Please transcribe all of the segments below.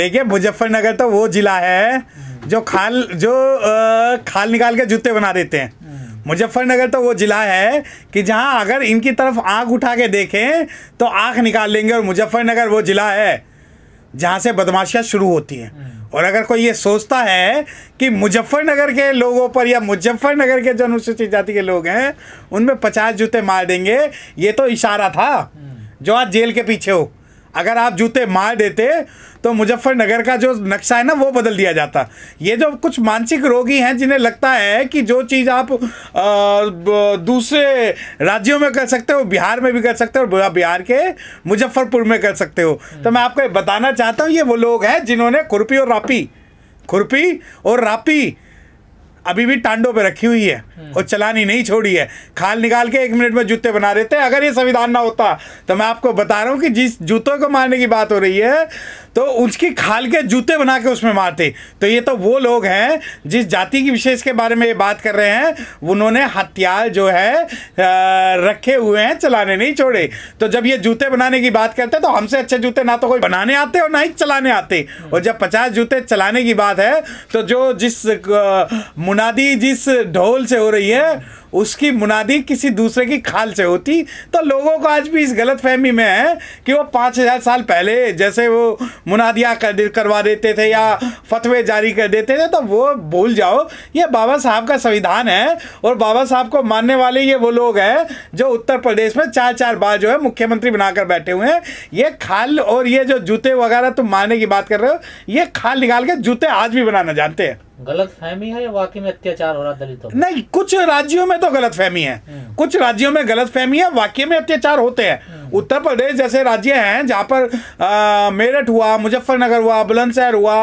देखिए मुजफ्फरनगर तो वो जिला है जो खाल जो आ, खाल निकाल के जूते बना देते हैं हम्म। मुजफ्फरनगर तो वो जिला है कि जहाँ अगर इनकी तरफ आँख उठा के देखें तो आँख निकाल लेंगे और मुजफ्फरनगर वो जिला है जहाँ से बदमाशियाँ शुरू होती हैं हम्म। और अगर कोई ये सोचता है कि मुजफ्फरनगर के लोगों पर या मुजफ्फरनगर के जो अनुसूचित जाति के लोग हैं उनमें पचास जूते मार देंगे ये तो इशारा था हम्म। जो आज जेल के पीछे हो अगर आप जूते मार देते तो मुजफ्फरनगर का जो नक्शा है ना वो बदल दिया जाता ये जो कुछ मानसिक रोगी हैं जिन्हें लगता है कि जो चीज़ आप आ, दूसरे राज्यों में कर सकते हो बिहार में भी कर सकते हो बिहार के मुजफ्फरपुर में कर सकते हो तो मैं आपको बताना चाहता हूँ ये वो लोग हैं जिन्होंने खुरपी और रापी खुरपी और रापी अभी भी टांडों पे रखी हुई है हम्म। और चलानी नहीं छोड़ी है खाल निकाल के एक मिनट में जूते बना देते हैं अगर ये संविधान ना होता तो मैं आपको बता रहा हूँ कि जिस जूतों को मारने की बात हो रही है तो उसकी खाल के जूते बना के उसमें मारते तो ये तो वो लोग हैं जिस जाति की विशेष के बारे में ये बात कर रहे हैं उन्होंने हथियार जो है रखे हुए हैं चलाने नहीं छोड़े तो जब ये जूते बनाने की बात करते तो हमसे अच्छे जूते ना तो कोई बनाने आते और ना ही चलाने आते और जब पचास जूते चलाने की बात है तो जो जिस मुनादी जिस ढोल से हो रही है उसकी मुनादी किसी दूसरे की खाल से होती तो लोगों को आज भी इस गलत फहमी में है कि वो पाँच हज़ार साल पहले जैसे वो मुनादियाँ कर करवा देते थे या फतवे जारी कर देते थे तो वो भूल जाओ ये बाबा साहब का संविधान है और बाबा साहब को मानने वाले ये वो लोग हैं जो उत्तर प्रदेश में चार चार बार जो है मुख्यमंत्री बनाकर बैठे हुए हैं ये खाल और ये जो जूते वगैरह तुम मारने की बात कर रहे हो ये खाल निकाल के जूते आज भी बनाना जानते हैं गलत फहमी है या वाकई में अत्याचार हो रहा दलितों नहीं कुछ राज्यों में तो गलत फहमी है हम्म। कुछ राज्यों में गलत फहमी है वाकई में अत्याचार होते हैं हम्म। उत्तर प्रदेश जैसे राज्य हैं जहाँ पर मेरठ हुआ मुजफ्फरनगर हुआ बुलंदशहर हुआ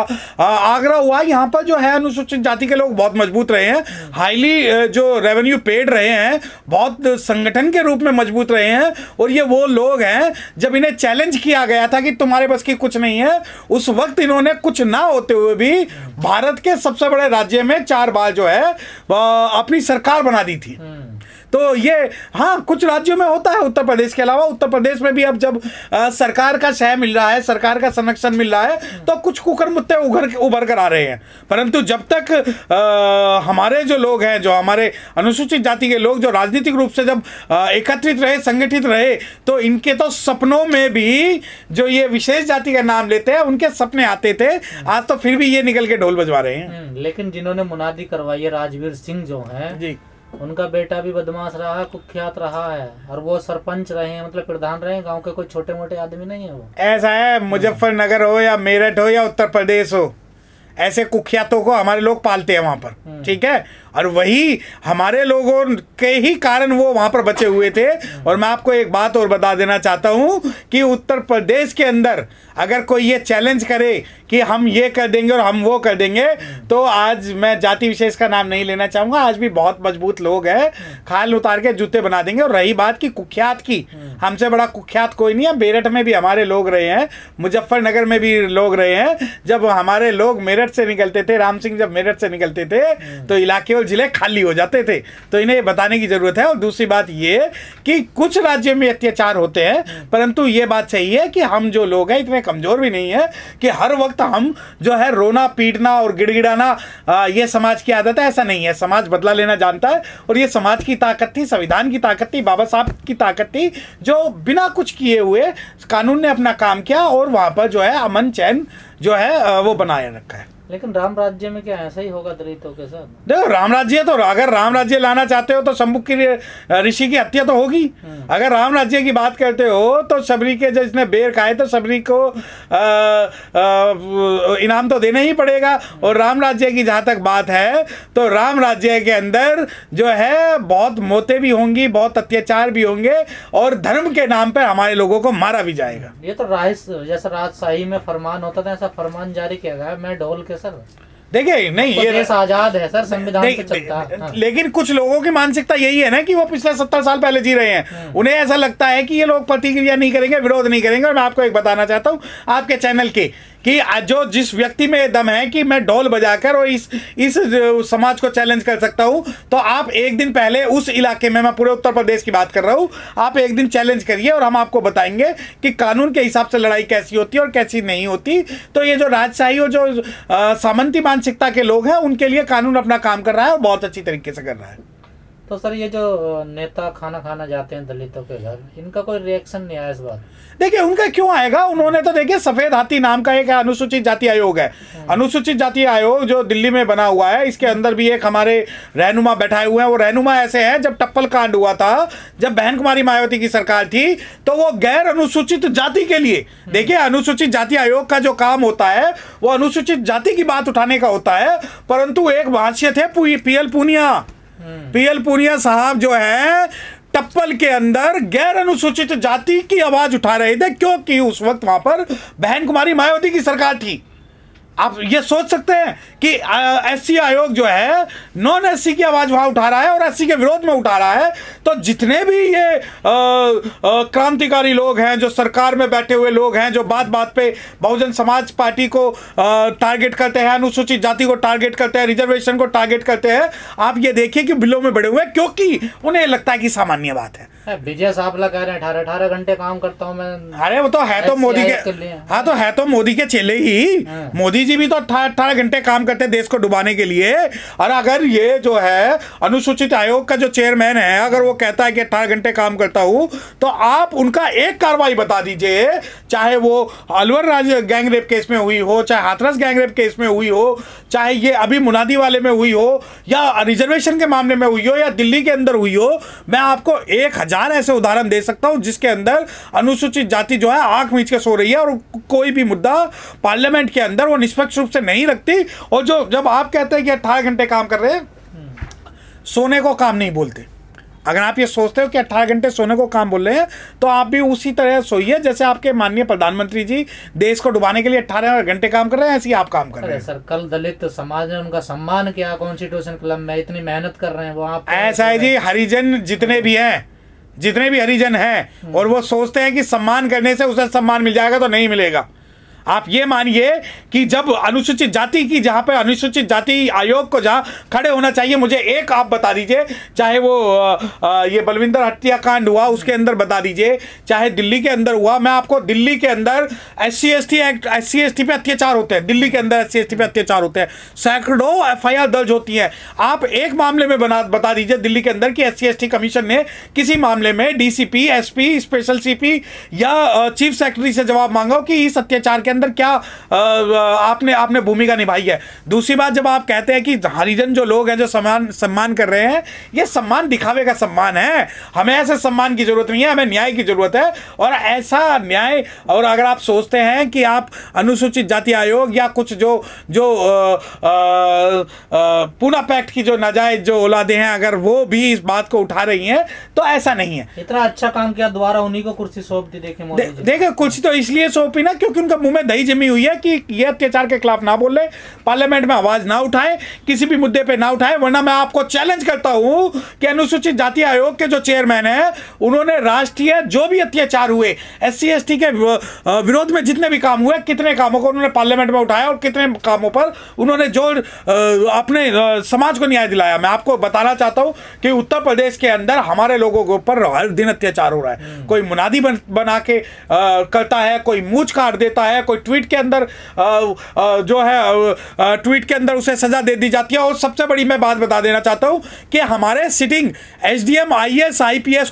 आगरा हुआ यहाँ पर जो है अनुसूचित जाति के लोग बहुत मजबूत रहे हैं हम्म। हाईली जो रेवेन्यू पेड रहे हैं बहुत संगठन के रूप में मजबूत रहे हैं और ये वो लोग हैं जब इन्हें चैलेंज किया गया था कि तुम्हारे बस की कुछ नहीं है उस वक्त इन्होंने कुछ ना होते हुए भी भारत के सबसे सबसे बड़े राज्य में चार बार जो है अपनी सरकार बना दी थी हम्म। तो ये हाँ कुछ राज्यों में होता है उत्तर प्रदेश के अलावा उत्तर प्रदेश में भी अब जब आ, सरकार का सह मिल रहा है सरकार का संरक्षण मिल रहा है तो कुछ कुकर मुद्दे उभर उभर कर आ रहे हैं परंतु जब तक आ, हमारे जो लोग हैं जो हमारे अनुसूचित जाति के लोग जो राजनीतिक रूप से जब एकत्रित रहे संगठित रहे तो इनके तो सपनों में भी जो ये विशेष जाति का नाम लेते हैं उनके सपने आते थे आज तो फिर भी ये निकल के ढोल बजवा रहे हैं हम्म, लेकिन जिन्होंने मुनादी करवाई है राजवीर सिंह जो है जी उनका बेटा भी बदमाश रहा कुख्यात रहा है और वो सरपंच रहे हैं मतलब प्रधान रहे गांव के कोई छोटे मोटे आदमी नहीं है वो ऐसा है मुजफ्फरनगर हो या मेरठ हो या उत्तर प्रदेश हो ऐसे कुख्यातों को हमारे लोग पालते हैं वहाँ पर हम्म। ठीक है और वही हमारे लोगों के ही कारण वो वहां पर बचे हुए थे और मैं आपको एक बात और बता देना चाहता हूं कि उत्तर प्रदेश के अंदर अगर कोई ये चैलेंज करे कि हम ये कर देंगे और हम वो कर देंगे तो आज मैं जाति विशेष का नाम नहीं लेना चाहूंगा आज भी बहुत मजबूत लोग हैं खाल उतार के जूते बना देंगे और रही बात की कुख्यात की हमसे बड़ा कुख्यात कोई नहीं है मेरठ में भी हमारे लोग रहे हैं मुजफ्फरनगर में भी लोग रहे हैं जब हमारे लोग मेरठ से निकलते थे राम सिंह जब मेरठ से निकलते थे तो इलाके केवल जिले खाली हो जाते थे तो इन्हें बताने की ज़रूरत है और दूसरी बात ये कि कुछ राज्यों में अत्याचार होते हैं परंतु ये बात सही है कि हम जो लोग हैं इतने कमज़ोर भी नहीं है कि हर वक्त हम जो है रोना पीटना और गिड़गिड़ाना ये समाज की आदत है ऐसा नहीं है समाज बदला लेना जानता है और ये समाज की ताकत थी संविधान की ताकत थी बाबा साहब की ताकत थी जो बिना कुछ किए हुए कानून ने अपना काम किया और वहाँ पर जो है अमन चैन जो है वो बनाए रखा है लेकिन राम राज्य में क्या ऐसा ही होगा दलितों के साथ देखो राम राज्य तो अगर राम राज्य लाना चाहते हो तो शंभु की ऋषि की हत्या तो होगी हम्म। अगर राम राज्य की बात करते हो तो सबरी के जिसने बेर खाए तो सबरी को इनाम तो देना ही पड़ेगा और राम राज्य की जहाँ तक बात है तो राम राज्य के अंदर जो है बहुत मोते भी होंगी बहुत अत्याचार भी होंगे और धर्म के नाम पर हमारे लोगों को मारा भी जाएगा ये तो राज जैसा राजशाही में फरमान होता था ऐसा फरमान जारी किया गया मैं ढोल के सर देखिए नहीं ये देश आजाद है सर संविधान से चलता है हाँ। लेकिन कुछ लोगों की मानसिकता यही है ना कि वो पिछले सत्तर साल पहले जी रहे हैं हम्म। उन्हें ऐसा लगता है कि ये लोग प्रतिक्रिया नहीं करेंगे विरोध नहीं करेंगे और मैं आपको एक बताना चाहता हूँ आपके चैनल के कि जो जिस व्यक्ति में दम है कि मैं डोल बजाकर और इस इस समाज को चैलेंज कर सकता हूँ तो आप एक दिन पहले उस इलाके में मैं पूरे उत्तर प्रदेश की बात कर रहा हूँ आप एक दिन चैलेंज करिए और हम आपको बताएंगे कि कानून के हिसाब से लड़ाई कैसी होती है और कैसी नहीं होती तो ये जो राजशाही और जो सामंती मानसिकता के लोग हैं उनके लिए कानून अपना काम कर रहा है और बहुत अच्छी तरीके से कर रहा है तो सर ये जो नेता खाना खाना जाते हैं दलितों के घर इनका कोई रिएक्शन नहीं आया इस बार देखिए उनका क्यों आएगा उन्होंने तो देखिए सफेद हाथी नाम का एक अनुसूचित जाति आयोग है हम्म। अनुसूचित जाति आयोग जो दिल्ली में बना हुआ है इसके अंदर भी एक हमारे रहनुमा बैठाए हुए हैं वो रहनुमा ऐसे हैं जब टप्पल कांड हुआ था जब बहन कुमारी मायावती की सरकार थी तो वो गैर अनुसूचित जाति के लिए हम्म। देखिए अनुसूचित जाति आयोग का जो काम होता है वो अनुसूचित जाति की बात उठाने का होता है परंतु एक भाष्य थे पीएल पूनिया पीएल पुनिया साहब जो है टप्पल के अंदर गैर अनुसूचित जाति की आवाज उठा रहे थे क्योंकि उस वक्त वहां पर बहन कुमारी मायावती की सरकार थी आप ये सोच सकते हैं कि एस सी आयोग जो है नॉन एस की आवाज़ वहाँ उठा रहा है और एस के विरोध में उठा रहा है तो जितने भी ये क्रांतिकारी लोग हैं जो सरकार में बैठे हुए लोग हैं जो बात बात पे बहुजन समाज पार्टी को टारगेट करते हैं अनुसूचित जाति को टारगेट करते हैं रिजर्वेशन को टारगेट करते हैं आप ये देखिए कि बिलों में बड़े हुए क्योंकि उन्हें लगता है कि सामान्य बात है विजय साहब लगा रहे अठारह अठारह घंटे काम करता हूँ मैं अरे वो तो है तो मोदी के हाँ तो है तो मोदी के चेले ही हाँ। मोदी जी भी तो अठारह अठारह घंटे काम करते हैं देश को डुबाने के लिए और अगर ये जो है अनुसूचित आयोग का जो चेयरमैन है अगर वो कहता है कि अठारह घंटे काम करता हूँ तो आप उनका एक कार्रवाई बता दीजिए चाहे वो अलवर राज गैंगरेप केस में हुई हो चाहे हाथरस गैंगरेप केस में हुई हो चाहे ये अभी मुनादी वाले में हुई हो या रिजर्वेशन के मामले में हुई हो या दिल्ली के अंदर हुई हो मैं आपको एक हजार हजार ऐसे उदाहरण दे सकता हूं जिसके अंदर अनुसूचित जाति जो है आंख मीच के सो रही है और कोई भी मुद्दा पार्लियामेंट के अंदर वो निष्पक्ष रूप से नहीं रखती और जो जब आप कहते हैं कि अट्ठारह घंटे काम कर रहे हैं सोने को काम नहीं बोलते अगर आप ये सोचते हो कि अट्ठारह घंटे सोने को काम बोल रहे हैं तो आप भी उसी तरह सोइए जैसे आपके माननीय प्रधानमंत्री जी देश को डुबाने के लिए अट्ठारह घंटे काम कर रहे हैं ऐसे ही आप काम कर रहे हैं सर कल दलित समाज ने उनका सम्मान किया कॉन्स्टिट्यूशन क्लब में इतनी मेहनत कर रहे हैं वो आप ऐसा है जी हरिजन जितने भी हैं जितने भी हरिजन हैं और वो सोचते हैं कि सम्मान करने से उसे सम्मान मिल जाएगा तो नहीं मिलेगा आप ये मानिए कि जब अनुसूचित जाति की जहां पे अनुसूचित जाति आयोग को जहाँ खड़े होना चाहिए मुझे एक आप बता दीजिए चाहे वो आ, ये बलविंदर हत्याकांड हुआ उसके अंदर बता दीजिए चाहे दिल्ली के अंदर हुआ मैं आपको दिल्ली के अंदर S C S T act S C S T पे अत्याचार होते हैं दिल्ली के अंदर एस सी एस टी पे अत्याचार होते हैं सैकड़ों एफ आई आर दर्ज होती हैं आप एक मामले में बना बता दीजिए दिल्ली के अंदर कि S C S T commission ने किसी मामले में D C P S P special C P या चीफ सेक्रेटरी से जवाब मांगा कि इस अत्याचार के अंदर क्या आपने आपने भूमिका निभाई है दूसरी बात जब आप कहते हैं कि हरिजन जो लोग हैं जो सम्मान सम्मान कर रहे हैं ये सम्मान दिखावे का सम्मान है हमें ऐसे सम्मान की ज़रूरत नहीं है हमें न्याय की ज़रूरत है और ऐसा न्याय और अगर आप सोचते हैं कि आप अनुसूचित जाति आयोग या कुछ जो जो पूना पैक्ट की जो नाजायज जो औलादे हैं अगर वो भी इस बात को उठा रही हैं तो ऐसा नहीं है इतना अच्छा काम किया दोबारा उन्हीं को कुर्सी सौंप दी देखे दे, देखे कुर्सी तो इसलिए सौंपी ना क्योंकि उनका मुंह में दही जमी हुई है कि ये अत्याचार के खिलाफ ना बोले पार्लियामेंट में आवाज ना उठाए किसी भी मुद्दे पे ना उठाए वरना मैं आपको चैलेंज करता हूं कि अनुसूचित जाति आयोग के जो चेयरमैन है उन्होंने राष्ट्रीय जो भी अत्याचार हुए एस सी के विरोध में जितने भी काम हुए कितने कामों को उन्होंने पार्लियामेंट में उठाया और कितने कामों पर उन्होंने जो अपने समाज को न्याय दिलाया मैं आपको बताना चाहता हूं कि उत्तर प्रदेश के अंदर हमारे लोगों के ऊपर हर दिन अत्याचार हो रहा है हम्म। कोई मुनादी बना के करता है कोई मूछ काट देता है कोई ट्वीट के अंदर जो है ट्वीट के अंदर उसे सज़ा दे दी जाती है और सबसे बड़ी मैं बात बता देना चाहता हूँ कि हमारे sitting H D M I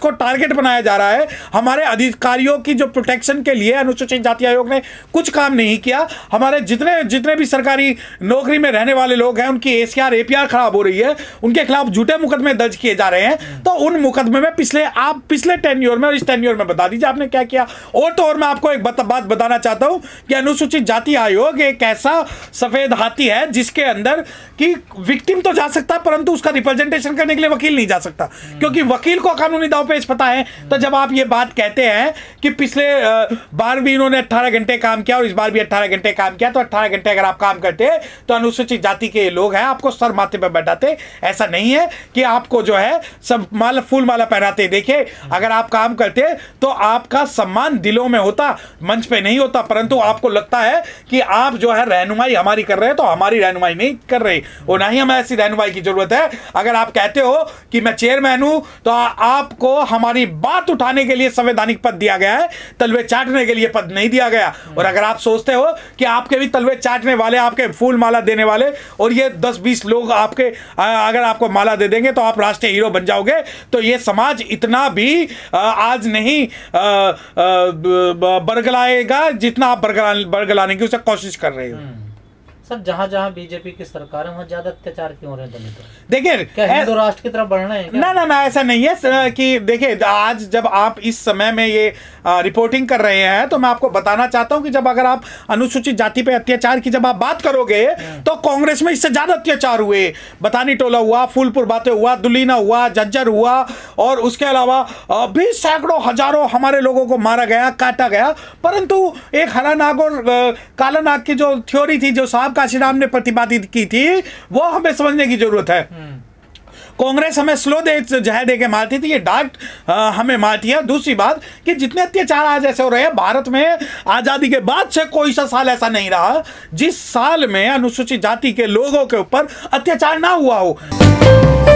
को टारगेट बनाया जा रहा है हमारे अधिकारियों की जो प्रोटेक्शन के लिए अनुसूचित जाति आयोग ने कुछ काम नहीं किया हमारे जितने जितने भी सरकारी नौकरी में रहने वाले लोग हैं उनकी एस आर खराब हो रही है उनके खिलाफ झूठे मुकदमे दर्ज किए जा रहे हैं तो उन मुकदमे में पिछले आप पिछले टेन्योर में और इस टेन्योर में बता दीजिए आपने क्या किया और तो और मैं आपको एक बात बताना चाहता हूं कि अनुसूचित जाति आयोग एक ऐसा सफेद हाथी है जिसके अंदर कि विक्टिम तो जा सकता है परंतु उसका रिप्रेजेंटेशन करने के लिए वकील नहीं जा सकता हम्म। क्योंकि वकील को कानूनी दाव पेश पता है तो जब आप ये बात कहते हैं कि पिछले बार भी इन्होंने अट्ठारह घंटे काम किया और इस बार भी अट्ठारह घंटे काम किया तो अट्ठारह घंटे अगर आप काम करते तो अनुसूचित जाति के लोग हैं आपको सर माथे पर बैठाते ऐसा नहीं है कि आपको जो है सब माला फूल माला पहनाते देखिए हम्म। अगर आप काम करते तो आपका सम्मान दिलों में होता मंच पे नहीं होता परंतु आप आपको लगता है कि आप जो है रहनुमाई हमारी कर रहे हैं तो हमारी रहनुमाई नहीं कर रही और ना ही हमें ऐसी रहनुमाई की जरूरत है अगर आप कहते हो कि मैं चेयरमैन हूं तो आपको हमारी बात उठाने के लिए संवैधानिक पद दिया गया है तलवे चाटने के लिए पद नहीं दिया गया और अगर आप सोचते हो कि आपके भी तलवे चाटने वाले आपके फूल माला देने वाले और ये दस बीस लोग आपके अगर आपको माला दे देंगे तो आप राष्ट्रीय हीरो बन जाओगे तो ये समाज इतना भी आज नहीं बरगलाएगा जितना आप बरगला बर्ग लाने की उसे कोशिश कर रहे हो हम्म। सर जहाँ जहाँ बीजेपी की सरकार है वहाँ ज्यादा अत्याचार क्यों रहे दलितों देखिए हिंदू राष्ट्र की तरफ बढ़ना है क्या? ना ना ना ऐसा नहीं है कि देखिए आज जब आप इस समय में ये आ, रिपोर्टिंग कर रहे हैं तो मैं आपको बताना चाहता हूँ कि जब अगर आप अनुसूचित जाति पे अत्याचार की जब आप बात करोगे हम्म। तो कांग्रेस में इससे ज्यादा अत्याचार हुए बतानी टोला हुआ फूलपुर बातें हुआ दुलीना हुआ जज्जर हुआ और उसके अलावा भी सैकड़ों हजारों हमारे लोगों को मारा गया काटा गया परंतु एक हरा नाग और काला नाग की जो थ्योरी थी जो साहब काशीराम ने प्रतिपादित की थी वो हमें समझने की जरूरत है हम्म। कांग्रेस हमें स्लो दे जहर दे के मारती थी ये डांट हमें मारती है दूसरी बात कि जितने अत्याचार आज ऐसे हो रहे हैं भारत में आज़ादी के बाद से कोई सा साल ऐसा नहीं रहा जिस साल में अनुसूचित जाति के लोगों के ऊपर अत्याचार ना हुआ हो